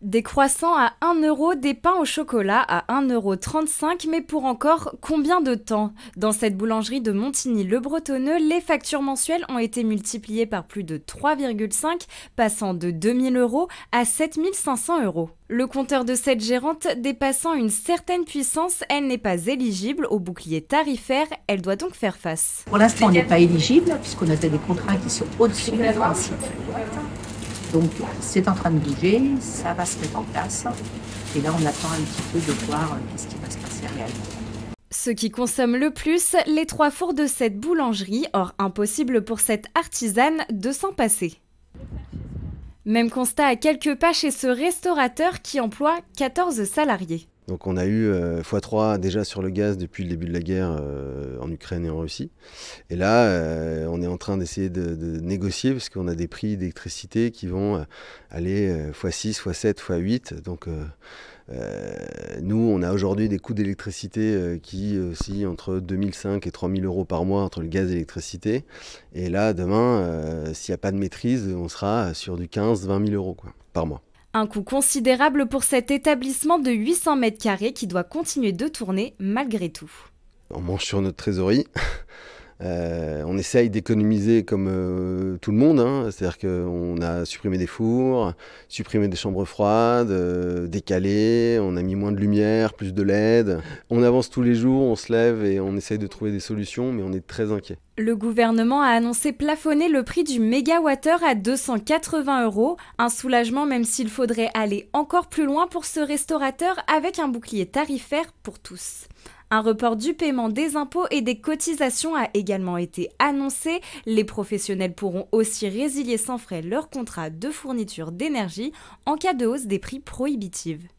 Des croissants à 1 euro, des pains au chocolat à 1,35 euro, mais pour encore combien de temps Dans cette boulangerie de Montigny-le-Bretonneux, les factures mensuelles ont été multipliées par plus de 3,5, passant de 2000 euros à 7500 euros. Le compteur de cette gérante dépassant une certaine puissance, elle n'est pas éligible au bouclier tarifaire, elle doit donc faire face. Pour l'instant, on n'est pas éligible puisqu'on a des contrats qui sont au-dessus la principes. Donc c'est en train de bouger, ça va se mettre en place. Et là, on attend un petit peu de voir euh, ce qui va se passer réellement. Ce qui consomme le plus, les trois fours de cette boulangerie, or impossible pour cette artisane de s'en passer. Même constat à quelques pas chez ce restaurateur qui emploie 14 salariés. Donc on a eu x3 euh, déjà sur le gaz depuis le début de la guerre euh, en Ukraine et en Russie. Et là, euh, on est en train d'essayer de, négocier parce qu'on a des prix d'électricité qui vont aller x6, x7, x8. Donc nous, on a aujourd'hui des coûts d'électricité qui aussi entre 2005 et 3000 euros par mois entre le gaz et l'électricité. Et là, demain, s'il n'y a pas de maîtrise, on sera sur du 15-20 000 euros par mois. Un coût considérable pour cet établissement de 800 mètres carrés qui doit continuer de tourner malgré tout. On mange sur notre trésorerie. Euh, on essaye d'économiser comme euh, tout le monde, hein. c'est-à-dire qu'on a supprimé des fours, supprimé des chambres froides, euh, décalé, on a mis moins de lumière, plus de LED. On avance tous les jours, on se lève et on essaye de trouver des solutions, mais on est très inquiet. Le gouvernement a annoncé plafonner le prix du mégawattheure à 280 euros, un soulagement même s'il faudrait aller encore plus loin pour ce restaurateur avec un bouclier tarifaire pour tous. Un report du paiement des impôts et des cotisations a également été annoncé. Les professionnels pourront aussi résilier sans frais leur contrat de fourniture d'énergie en cas de hausse des prix prohibitives.